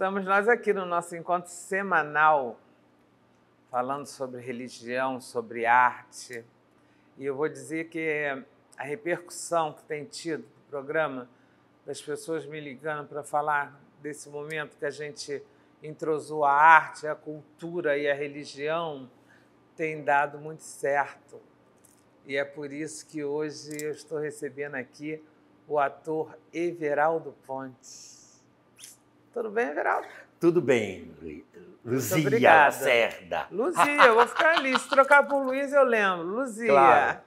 Estamos nós aqui no nosso encontro semanal, falando sobre religião, sobre arte. E eu vou dizer que a repercussão que tem tido do programa, das pessoas me ligando para falar desse momento que a gente entrosou a arte, a cultura e a religião, tem dado muito certo. E é por isso que hoje eu estou recebendo aqui o ator Everaldo Pontes. Tudo bem, geraldo? Tudo bem, Luzia Cerda. Luzia, eu vou ficar ali. Se trocar por Luiz, eu lembro. Luzia. Claro.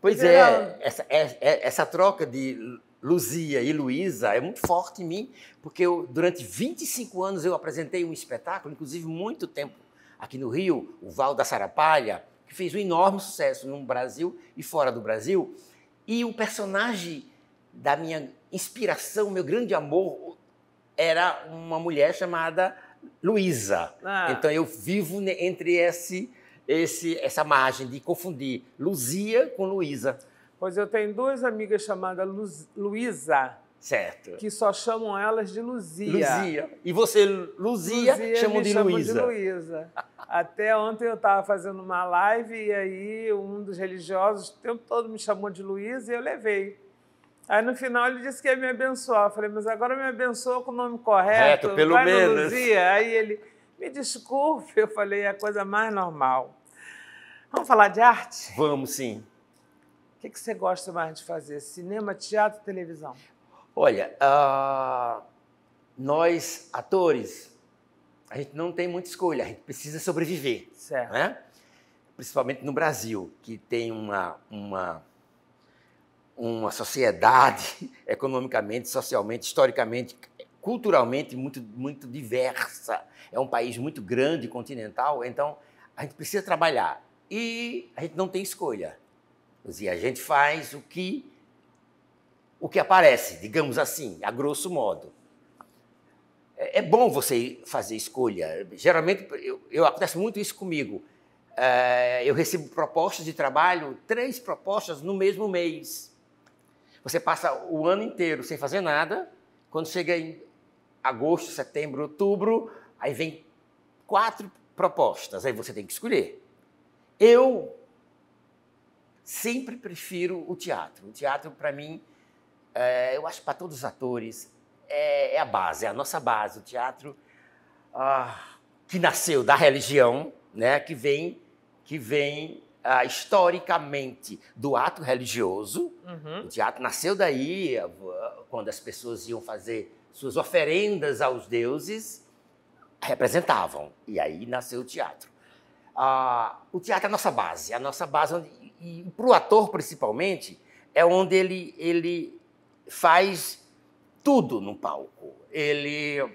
Pois é essa, é, é, essa troca de Luzia e Luísa é muito forte em mim, porque eu, durante 25 anos eu apresentei um espetáculo, inclusive muito tempo aqui no Rio, o Val da Sarapalha, que fez um enorme sucesso no Brasil e fora do Brasil. E o personagem da minha inspiração, meu grande amor, era uma mulher chamada Luísa. Ah. Então eu vivo entre esse, esse, essa margem de confundir Luzia com Luísa. Pois eu tenho duas amigas chamadas Luísa. Certo. Que só chamam elas de Luzia. Luzia. E você, Luzia, Luzia chamam de Luísa. de Luísa. Até ontem eu estava fazendo uma live e aí um dos religiosos o tempo todo me chamou de Luísa e eu levei. Aí no final ele disse que ia me abençoar. Eu falei, mas agora me abençoa com o nome correto. Reto, pelo menos. Luzia. Aí ele, me desculpe. Eu falei, é a coisa mais normal. Vamos falar de arte? Vamos, sim. O que, que você gosta mais de fazer? Cinema, teatro, televisão? Olha, uh, nós, atores, a gente não tem muita escolha, a gente precisa sobreviver. Certo. Né? Principalmente no Brasil, que tem uma, uma uma sociedade economicamente, socialmente, historicamente, culturalmente muito, muito diversa. É um país muito grande, continental, então a gente precisa trabalhar. E a gente não tem escolha. E a gente faz o que o que aparece, digamos assim, a grosso modo. É, é, bom você fazer escolha. Geralmente, eu, eu acontece muito isso comigo. É, eu recebo propostas de trabalho, três propostas no mesmo mês. Você passa o ano inteiro sem fazer nada, quando chega em agosto, setembro, outubro, aí vem quatro propostas, aí você tem que escolher. Eu sempre prefiro o teatro. O teatro, para mim, é, eu acho para todos os atores, é, é, a base, é a nossa base. O teatro ah, que nasceu da religião, né, que vem, que vem ah, historicamente do ato religioso. Uhum. O teatro nasceu daí, quando as pessoas iam fazer suas oferendas aos deuses, representavam. E aí nasceu o teatro. Ah, o teatro é a nossa base, é a nossa base, onde, e para o ator principalmente, é onde ele, ele faz tudo no palco. Ele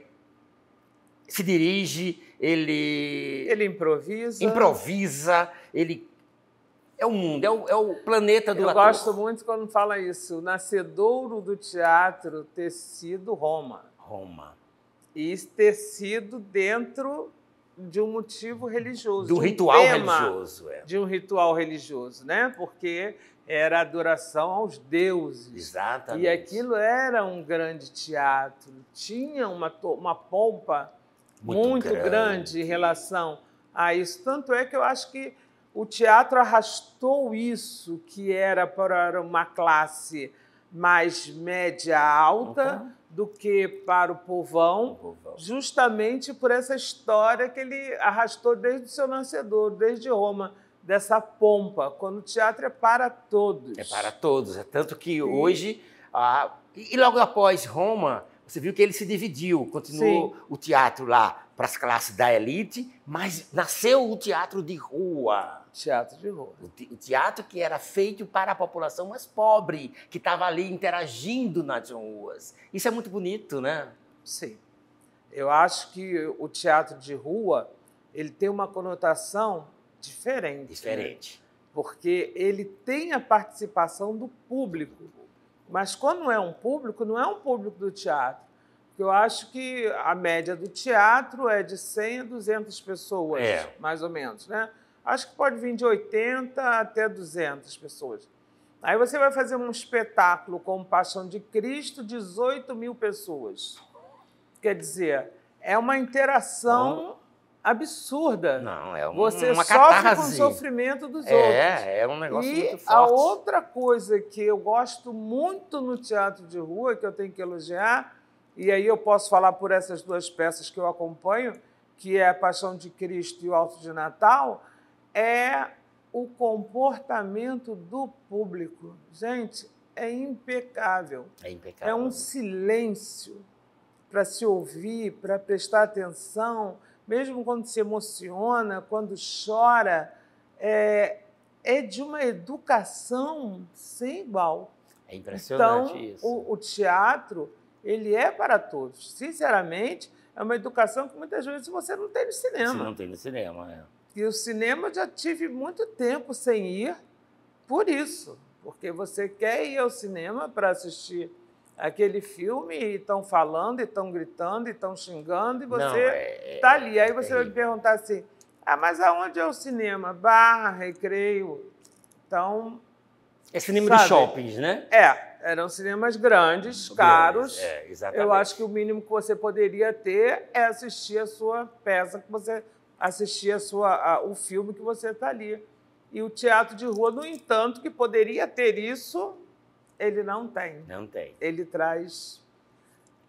se dirige, ele. Ele improvisa. Improvisa, ele é o mundo, é o, é o planeta do Eu gosto muito quando fala isso. O nascedouro do teatro ter sido Roma. Roma. E ter sido dentro de um motivo religioso. Do um ritual religioso, é. De um ritual religioso, né? Porque era adoração aos deuses. Exatamente. E aquilo era um grande teatro. Tinha uma, uma pompa muito, muito grande. grande em relação a isso. Tanto é que eu acho que o teatro arrastou isso que era para uma classe mais média alta uhum. do que para o povão, o povão, justamente por essa história que ele arrastou desde o seu nascedor, desde Roma, dessa pompa, quando o teatro é para todos. É para todos, é tanto que Sim. hoje, e logo após Roma, você viu que ele se dividiu, continuou Sim. o teatro lá para as classes da elite, mas nasceu o teatro de rua. Teatro de rua. O teatro que era feito para a população mais pobre, que estava ali interagindo nas ruas. Isso é muito bonito, né? Sim. Eu acho que o teatro de rua ele tem uma conotação diferente. Né? Diferente. Né? Porque ele tem a participação do público. Mas quando é um público, não é um público do teatro. Porque eu acho que a média do teatro é de 100 a 200 pessoas, é. mais ou menos, né? Acho que pode vir de 80 até 200 pessoas. Aí você vai fazer um espetáculo com Paixão de Cristo, 18 mil pessoas. Quer dizer, é uma interação absurda. Não, é Você uma sofre catarse. com o sofrimento dos é, outros. É, é um negócio e muito forte. a outra coisa que eu gosto muito no teatro de rua, que eu tenho que elogiar, e aí eu posso falar por essas duas peças que eu acompanho, que é A Paixão de Cristo e O Alto de Natal, é o comportamento do público. Gente, é impecável. É impecável. É um silêncio para se ouvir, para prestar atenção mesmo quando se emociona, quando chora, é, é de uma educação sem igual. É impressionante então, isso. O, o teatro, ele é para todos. Sinceramente, é uma educação que muitas vezes você não tem no cinema. Você não tem no cinema, é. E o cinema eu já tive muito tempo sem ir por isso, porque você quer ir ao cinema para assistir aquele filme e estão falando, e estão gritando, e estão xingando, e você está é... Tá ali. Aí é você é... vai me perguntar assim: ah, mas aonde é o cinema? Barra, recreio. Então. É cinema sabe? de shoppings, né? É, eram cinemas grandes, caros. É, exatamente. Eu acho que o mínimo que você poderia ter é assistir a sua peça que você assistir a sua, a, o filme que você está ali. E o teatro de rua, no entanto, que poderia ter isso, ele não tem. Não tem. Ele traz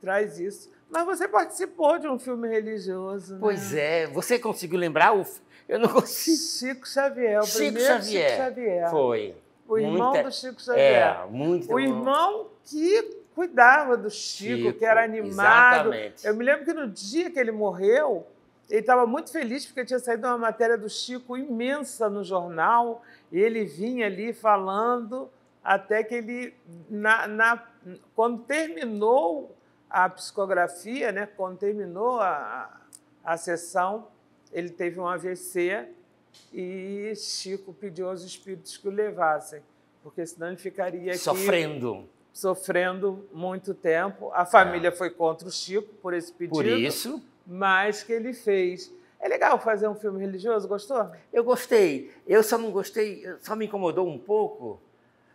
traz isso. Mas você participou de um filme religioso. Né? Pois é, você conseguiu lembrar o eu não consigo. Chico Xavier, o Chico Xavier. Chico Xavier. Foi. O irmão muita... do Chico Xavier. É, muito. O irmão que cuidava do Chico, Chico, que era animado. Exatamente. Eu me lembro que no dia que ele morreu, ele estava muito feliz porque tinha saído uma matéria do Chico imensa no jornal, e ele vinha ali falando até que ele, na, na, quando terminou a psicografia, né, quando terminou a, a, sessão, ele teve um AVC e Chico pediu aos espíritos que o levassem, porque senão ele ficaria aqui... Sofrendo. Sofrendo muito tempo. A família é. foi contra o Chico por esse pedido. Por isso. Mas que ele fez. É legal fazer um filme religioso, gostou? Eu gostei. Eu só não gostei, só me incomodou um pouco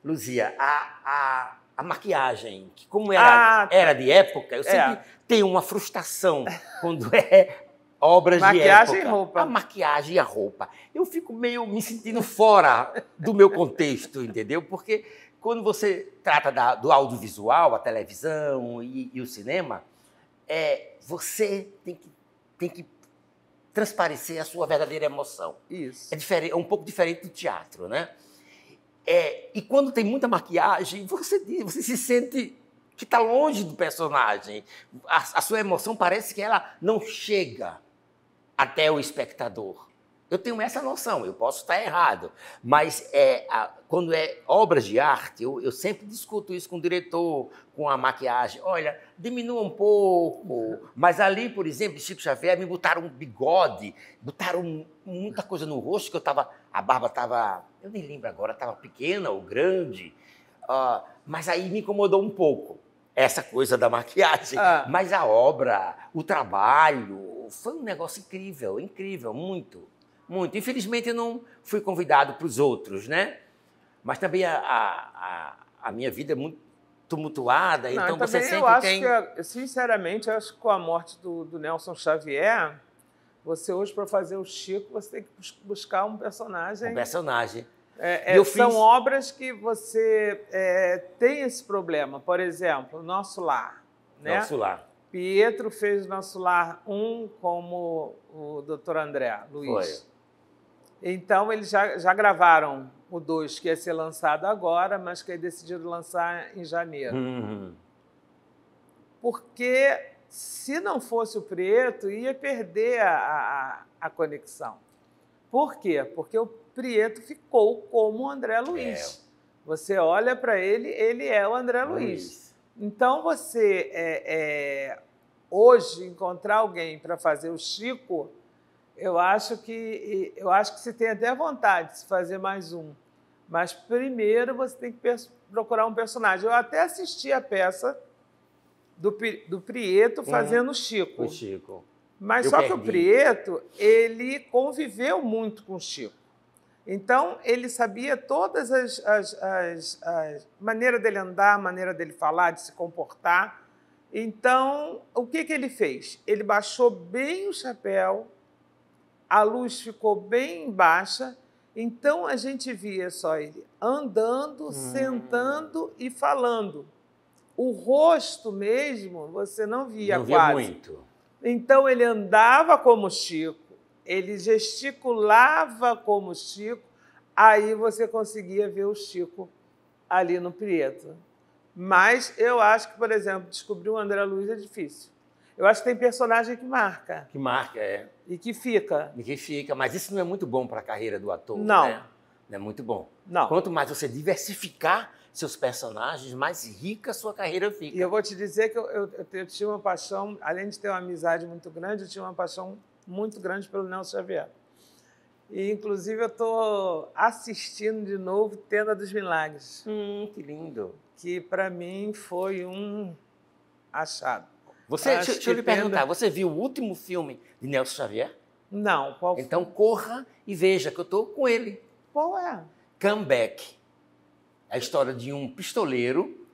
Luzia, a, a, a maquiagem, que como era, ah, tá. era de época, eu é. sempre tenho uma frustração quando é obras maquiagem de época. E roupa. A maquiagem e a roupa. Eu fico meio me sentindo fora do meu contexto, entendeu? Porque quando você trata da, do audiovisual, a televisão e, e o cinema, é, você tem que, tem que transparecer a sua verdadeira emoção. Isso. É, diferente, é um pouco diferente do teatro, né? É, e quando tem muita maquiagem, você, você se sente que está longe do personagem. A, a sua emoção parece que ela não chega até o espectador. Eu tenho essa noção, eu posso estar errado, mas é, a, quando é obras de arte, eu, eu, sempre discuto isso com o diretor, com a maquiagem. Olha, diminua um pouco. Mas ali, por exemplo, Chico Xavier, me botaram um bigode, botaram muita coisa no rosto, que eu estava. A barba estava. Eu nem lembro agora, estava pequena ou grande. Uh, mas aí me incomodou um pouco essa coisa da maquiagem. Ah. Mas a obra, o trabalho, foi um negócio incrível, incrível, muito muito. Infelizmente, eu não fui convidado para os outros, né? Mas também a, a, a minha vida é muito tumultuada, não, então você sempre eu acho tem... Que, é, sinceramente, eu acho que com a morte do, do Nelson Xavier, você hoje, para fazer o Chico, você tem que buscar um personagem... Um personagem. É, é, são fiz... obras que você é, tem esse problema. Por exemplo, Nosso Lar. Né? Nosso Lar. Pietro fez Nosso Lar 1 como o doutor André Luiz. Foi. Então, eles já, já gravaram o 2, que ia ser lançado agora, mas que aí decidiram lançar em janeiro. Uhum. Porque se não fosse o Prieto, ia perder a, a, a, conexão. Por quê? Porque o Prieto ficou como o André Luiz. É. Você olha para ele, ele é o André Luiz. Luiz. Então, você é, é, hoje encontrar alguém para fazer o Chico eu acho que eu acho que você tem até vontade de se fazer mais um, mas primeiro você tem que procurar um personagem. Eu até assisti a peça do, do Prieto hum. fazendo uhum. Chico. O Chico. Mas eu só perdi. que o Prieto, ele conviveu muito com o Chico. Então, ele sabia todas as, as, as, as maneiras dele andar, maneira dele falar, de se comportar. Então, o que, que ele fez? Ele baixou bem o chapéu a luz ficou bem baixa, então a gente via só ele andando, hum. sentando e falando. O rosto mesmo você não via não quase. Via muito. Então ele andava como Chico, ele gesticulava como Chico, aí você conseguia ver o Chico ali no Prieto. Mas eu acho que, por exemplo, descobrir o André Luiz é difícil. Eu acho que tem personagem que marca. Que marca, é. E que fica. E que fica, mas isso não é muito bom para a carreira do ator. Né? Não. Né? Não é muito bom. Não. Quanto mais você diversificar seus personagens, mais rica a sua carreira fica. E eu vou te dizer que eu, eu, eu, eu tinha uma paixão, além de ter uma amizade muito grande, eu tinha uma paixão muito grande pelo Nelson Xavier. E, inclusive, eu estou assistindo de novo Tenda dos Milagres. Hum, que lindo. Que, para mim, foi um achado. Você, deixa, deixa eu lhe perguntar, você viu o último filme de Nelson Xavier? Não, qual foi? Então corra e veja que eu estou com ele. Qual é? Comeback. A história de um pistoleiro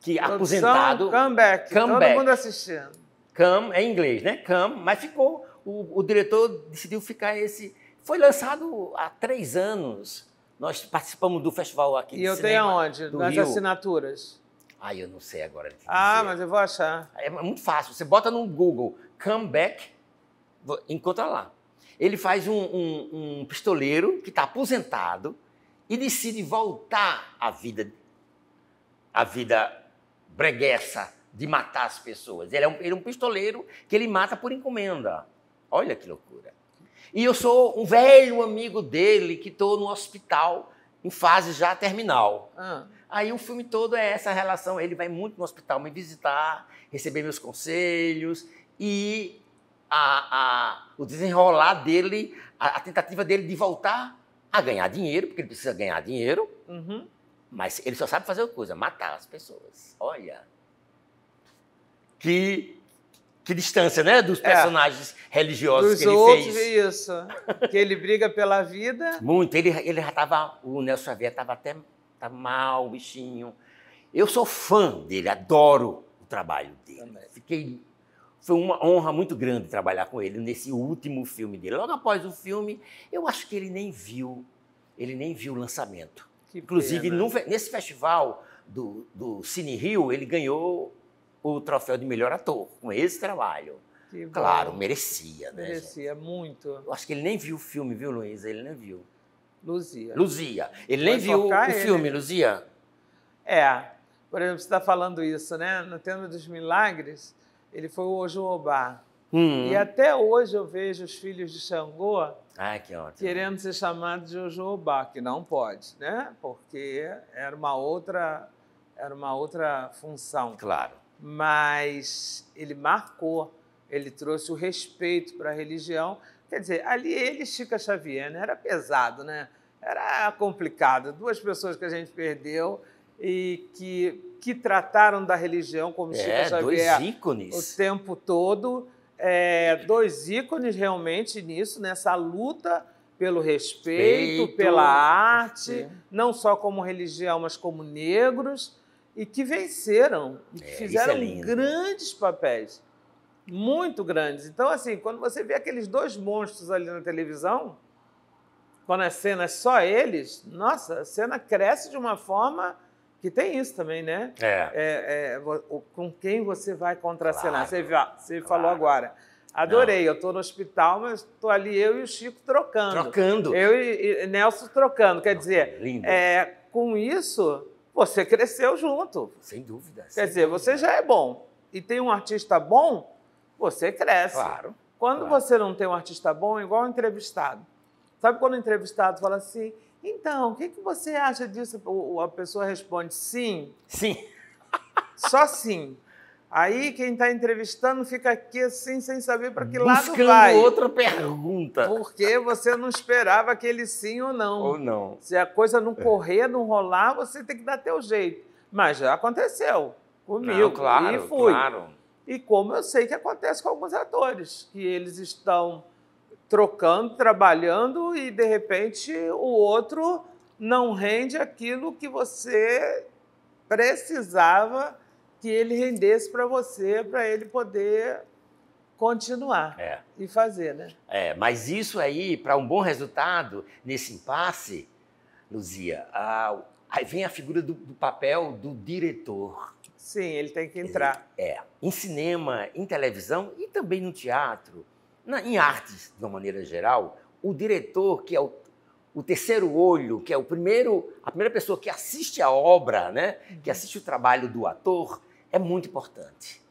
que Produção, aposentado. Comeback. comeback. Todo mundo assistindo. Come é em inglês, né? Come, mas ficou. O, o diretor decidiu ficar esse. Foi lançado há três anos. Nós participamos do festival aqui. E eu tenho aonde? Nas Rio. assinaturas. Ah, eu não sei agora. Ah, mas eu vou achar. É muito fácil. Você bota no Google comeback, encontra lá. Ele faz um, um, um pistoleiro que está aposentado e decide voltar à vida, à vida breguessa de matar as pessoas. Ele é, um, ele é um pistoleiro que ele mata por encomenda. Olha que loucura. E eu sou um velho amigo dele que estou no hospital em fase já terminal. Ah. Aí o filme todo é essa relação. Ele vai muito no hospital me visitar, receber meus conselhos e a, a, o desenrolar dele, a, a, tentativa dele de voltar a ganhar dinheiro, porque ele precisa ganhar dinheiro, uhum. mas ele só sabe fazer uma coisa: matar as pessoas. Olha. Que, que distância, né? Dos é. personagens é. religiosos Dos que ele outros, fez. Isso. que ele briga pela vida. Muito. Ele, ele já estava. O Nelson Xavier estava até tá mal, o bichinho. Eu sou fã dele, adoro o trabalho dele. Fiquei foi uma honra muito grande trabalhar com ele nesse último filme dele. Logo após o filme, eu acho que ele nem viu, ele nem viu o lançamento. Que Inclusive, no, nesse festival do, do, Cine Rio, ele ganhou o troféu de melhor ator com esse trabalho. Que claro, merecia, né? Merecia gente? muito. Eu acho que ele nem viu o filme, viu, Luiz? Ele nem viu. Luzia. Luzia. Ele nem viu o filme, Luzia? É. Por exemplo, você está falando isso, né? No tema dos milagres, ele foi o Ojubá. Hum. E até hoje eu vejo os filhos de Xangô Ai, que querendo ser chamados de Ojubá, que não pode, né? Porque era uma outra, era uma outra função. Claro. Mas ele marcou, ele trouxe o respeito para a religião Quer dizer, ali ele e Chica Xavier, né? Era pesado, né? Era complicado. Duas pessoas que a gente perdeu e que, que trataram da religião como é, Chica Xavier dois ícones. o tempo todo. É, dois ícones realmente nisso, nessa luta pelo respeito, pela arte, Sim. não só como religião, mas como negros, e que venceram, e é, fizeram é grandes papéis muito grandes. Então, assim, quando você vê aqueles dois monstros ali na televisão, quando a cena é só eles, nossa, a cena cresce de uma forma que tem isso também, né? É. é, é com quem você vai contracenar? Claro, você, você claro. falou agora. Adorei, Não. eu estou no hospital, mas estou ali eu e o Chico trocando. Trocando. Eu e, e Nelson trocando. Quer dizer, lindo. É, com isso, você cresceu junto. Sem dúvida. Quer sem dizer, dúvida. você já é bom. E tem um artista bom, você cresce. Claro. Quando claro. você não tem um artista bom, igual um entrevistado. Sabe quando o entrevistado fala assim, então, o que, que você acha disso? O, a pessoa responde sim. Sim. Só sim. Aí quem está entrevistando fica aqui assim, sem saber para que Buscando lado vai. outra pergunta. Porque você não esperava aquele sim ou não. Ou não. Se a coisa não é. correr, não rolar, você tem que dar teu jeito. Mas já aconteceu comigo. Não, claro, e fui. claro. E como eu sei que acontece com alguns atores, que eles estão trocando, trabalhando e de repente o outro não rende aquilo que você precisava que ele rendesse para você, para ele poder continuar é. e fazer, né? É, mas isso aí, para um bom resultado, nesse impasse, Luzia, aí vem a figura do, do papel do diretor. Sim, ele tem que entrar. É, é. Em cinema, em televisão e também no teatro, na, em artes, de uma maneira geral, o diretor, que é o, o terceiro olho, que é o primeiro, a primeira pessoa que assiste a obra, né? que uhum. assiste o trabalho do ator, é muito importante.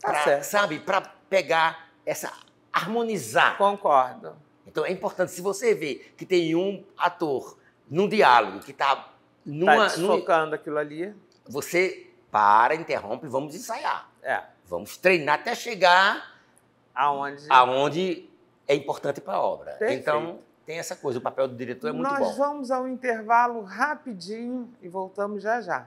Tá pra, certo. Sabe? Para pegar essa. harmonizar. Concordo. Então é importante, se você vê que tem um ator num diálogo que está. está desfocando aquilo ali. Você para, interrompe, vamos ensaiar. É. Vamos treinar até chegar aonde, aonde é importante para a obra. Perfeito. Então, tem essa coisa, o papel do diretor é muito Nós bom. Nós vamos ao intervalo rapidinho e voltamos já já.